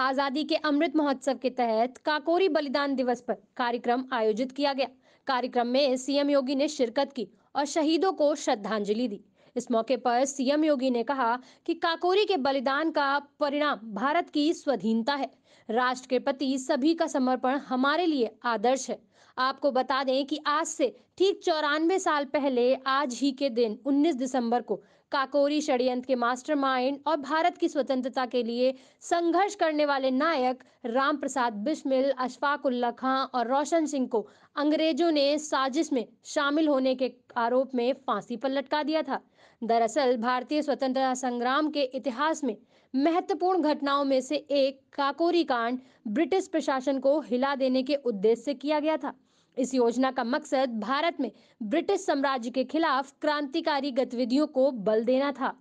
आजादी के अमृत महोत्सव के तहत काकोरी बलिदान दिवस पर कार्यक्रम आयोजित किया गया कार्यक्रम में सीएम योगी ने शिरकत की और शहीदों को श्रद्धांजलि दी इस मौके पर सीएम योगी ने कहा कि काकोरी के बलिदान का परिणाम भारत की स्वाधीनता है राष्ट्र के प्रति सभी का समर्पण हमारे लिए आदर्श है आपको बता दें कि आज से ठीक चौरानवे साल पहले आज ही के दिन 19 दिसंबर को काकोरी षड्यंत्र के मास्टरमाइंड और भारत की स्वतंत्रता के लिए संघर्ष करने वाले नायक राम प्रसाद बिस्मिल अशफाक उल्ला खां और रोशन सिंह को अंग्रेजों ने साजिश में शामिल होने के आरोप में फांसी पर लटका दिया था दरअसल भारतीय स्वतंत्रता संग्राम के इतिहास में महत्वपूर्ण घटनाओं में से एक काकोरी कांड ब्रिटिश प्रशासन को हिला देने के उद्देश्य से किया गया था इस योजना का मकसद भारत में ब्रिटिश साम्राज्य के खिलाफ क्रांतिकारी गतिविधियों को बल देना था